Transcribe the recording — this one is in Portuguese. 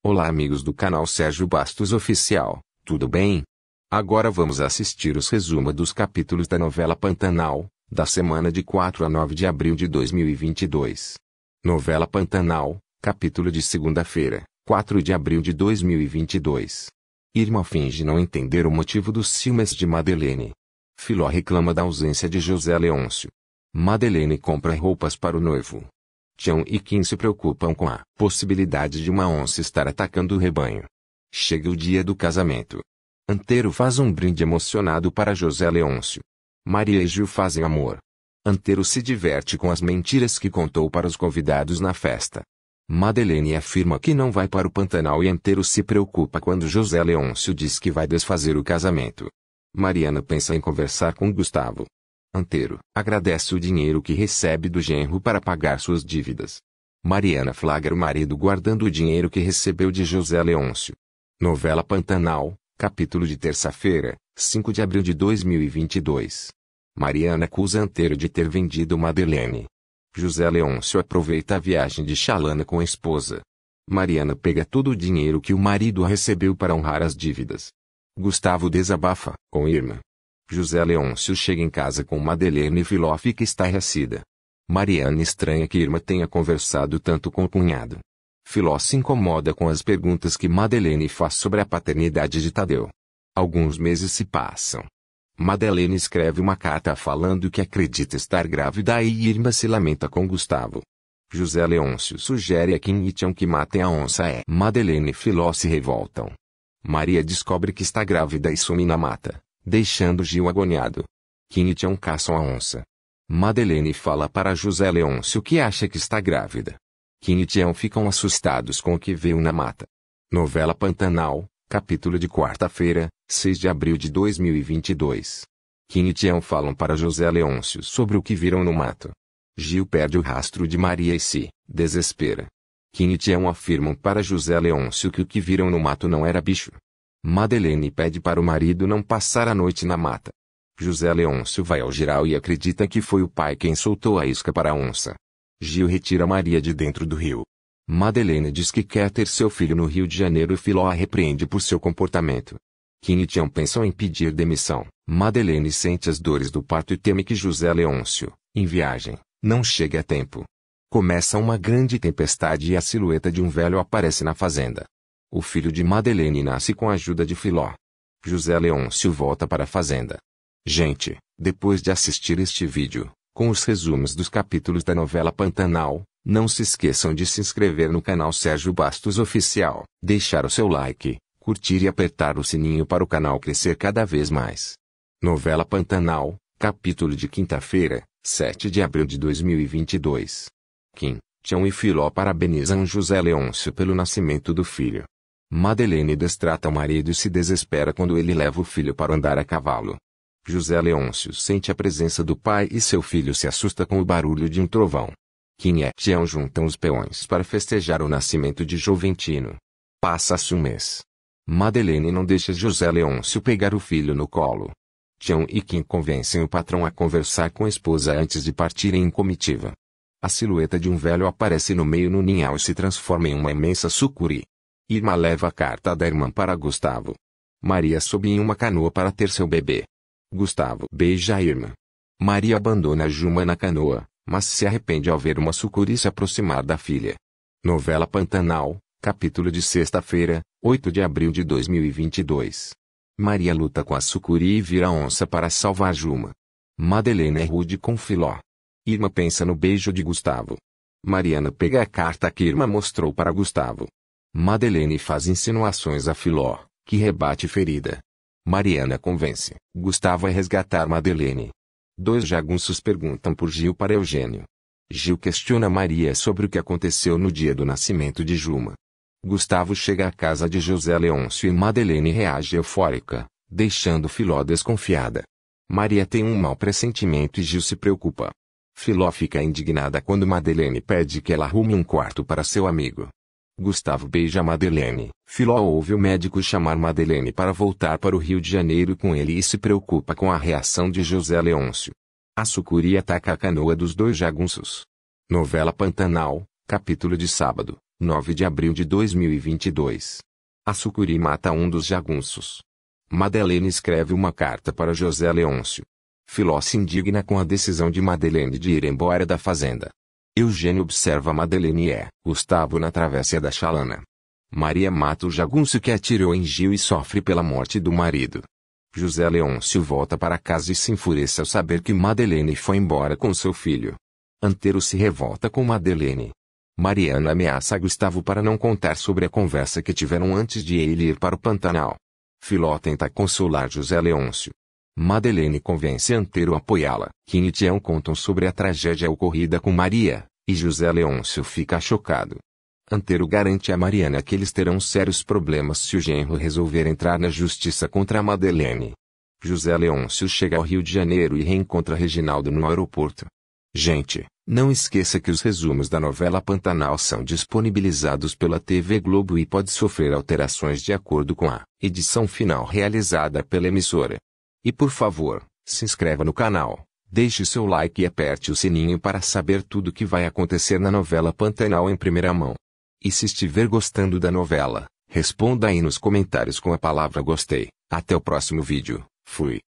Olá amigos do canal Sérgio Bastos Oficial, tudo bem? Agora vamos assistir os resumos dos capítulos da novela Pantanal, da semana de 4 a 9 de abril de 2022. Novela Pantanal, capítulo de segunda-feira, 4 de abril de 2022. Irma finge não entender o motivo dos ciúmes de Madeleine. Filó reclama da ausência de José Leôncio. Madeleine compra roupas para o noivo, Tião e Kim se preocupam com a possibilidade de uma onça estar atacando o rebanho. Chega o dia do casamento. Antero faz um brinde emocionado para José Leôncio. Maria e Gil fazem amor. Antero se diverte com as mentiras que contou para os convidados na festa. Madeleine afirma que não vai para o Pantanal e Antero se preocupa quando José Leôncio diz que vai desfazer o casamento. Mariana pensa em conversar com Gustavo, Anteiro agradece o dinheiro que recebe do genro para pagar suas dívidas. Mariana flagra o marido guardando o dinheiro que recebeu de José Leôncio. Novela Pantanal, capítulo de terça-feira, 5 de abril de 2022. Mariana acusa Anteiro de ter vendido Madeleine. José Leôncio aproveita a viagem de Chalana com a esposa. Mariana pega todo o dinheiro que o marido recebeu para honrar as dívidas. Gustavo desabafa com Irma José Leôncio chega em casa com Madeleine Filó fica estarrecida. Mariana estranha que Irma tenha conversado tanto com o cunhado. Filó se incomoda com as perguntas que Madeleine faz sobre a paternidade de Tadeu. Alguns meses se passam. Madeleine escreve uma carta falando que acredita estar grávida e Irma se lamenta com Gustavo. José Leôncio sugere a Kim e Tião que matem a onça e Madeleine e Filó se revoltam. Maria descobre que está grávida e sumi na mata deixando Gil agoniado. Quinitião caçam a onça. Madeleine fala para José Leôncio que acha que está grávida. Quinitião ficam assustados com o que veio na mata. Novela Pantanal, capítulo de quarta-feira, 6 de abril de 2022. Quinitião falam para José Leôncio sobre o que viram no mato. Gil perde o rastro de Maria e se desespera. Quinitião afirmam para José Leôncio que o que viram no mato não era bicho, Madeleine pede para o marido não passar a noite na mata. José Leôncio vai ao geral e acredita que foi o pai quem soltou a isca para a onça. Gil retira Maria de dentro do rio. Madeleine diz que quer ter seu filho no Rio de Janeiro e Filó a repreende por seu comportamento. Kim e Tião pensam em pedir demissão. Madeleine sente as dores do parto e teme que José Leôncio, em viagem, não chegue a tempo. Começa uma grande tempestade e a silhueta de um velho aparece na fazenda. O filho de Madeleine nasce com a ajuda de Filó. José Leôncio volta para a fazenda. Gente, depois de assistir este vídeo, com os resumos dos capítulos da novela Pantanal, não se esqueçam de se inscrever no canal Sérgio Bastos Oficial, deixar o seu like, curtir e apertar o sininho para o canal crescer cada vez mais. Novela Pantanal, capítulo de quinta-feira, 7 de abril de 2022. Kim, Tião e Filó parabenizam José Leôncio pelo nascimento do filho. Madeleine destrata o marido e se desespera quando ele leva o filho para andar a cavalo. José Leôncio sente a presença do pai e seu filho se assusta com o barulho de um trovão. Kim e Tião juntam os peões para festejar o nascimento de Joventino. Passa-se um mês. Madeleine não deixa José Leôncio pegar o filho no colo. Tião e Kim convencem o patrão a conversar com a esposa antes de partirem em comitiva. A silhueta de um velho aparece no meio no ninhal e se transforma em uma imensa sucuri. Irma leva a carta da irmã para Gustavo. Maria sobe em uma canoa para ter seu bebê. Gustavo beija a irmã. Maria abandona Juma na canoa, mas se arrepende ao ver uma sucuri se aproximar da filha. Novela Pantanal, capítulo de sexta-feira, 8 de abril de 2022. Maria luta com a sucuri e vira onça para salvar Juma. Madelena é rude com Filó. Irma pensa no beijo de Gustavo. Mariana pega a carta que Irma mostrou para Gustavo. Madeleine faz insinuações a Filó, que rebate ferida. Mariana convence Gustavo a é resgatar Madeleine. Dois jagunços perguntam por Gil para Eugênio. Gil questiona Maria sobre o que aconteceu no dia do nascimento de Juma. Gustavo chega à casa de José Leôncio e Madeleine reage eufórica, deixando Filó desconfiada. Maria tem um mau pressentimento e Gil se preocupa. Filó fica indignada quando Madeleine pede que ela arrume um quarto para seu amigo. Gustavo beija Madeleine. Filó ouve o médico chamar Madeleine para voltar para o Rio de Janeiro com ele e se preocupa com a reação de José Leôncio. A sucuri ataca a canoa dos dois jagunços. Novela Pantanal, capítulo de sábado, 9 de abril de 2022. A sucuri mata um dos jagunços. Madeleine escreve uma carta para José Leôncio. Filó se indigna com a decisão de Madeleine de ir embora da fazenda. Eugênio observa Madeleine e é, Gustavo na travessia da Chalana. Maria mata o jagunço que atirou em Gil e sofre pela morte do marido. José Leôncio volta para casa e se enfurece ao saber que Madeleine foi embora com seu filho. Antero se revolta com Madeleine. Mariana ameaça Gustavo para não contar sobre a conversa que tiveram antes de ele ir para o Pantanal. Filó tenta consolar José Leôncio. Madeleine convence Antero a apoiá-la. Quinitião contam sobre a tragédia ocorrida com Maria, e José Leôncio fica chocado. Antero garante a Mariana que eles terão sérios problemas se o genro resolver entrar na justiça contra a Madeleine. José Leôncio chega ao Rio de Janeiro e reencontra Reginaldo no aeroporto. Gente, não esqueça que os resumos da novela Pantanal são disponibilizados pela TV Globo e pode sofrer alterações de acordo com a edição final realizada pela emissora. E por favor, se inscreva no canal. Deixe seu like e aperte o sininho para saber tudo o que vai acontecer na novela Pantanal em primeira mão. E se estiver gostando da novela, responda aí nos comentários com a palavra gostei. Até o próximo vídeo. Fui.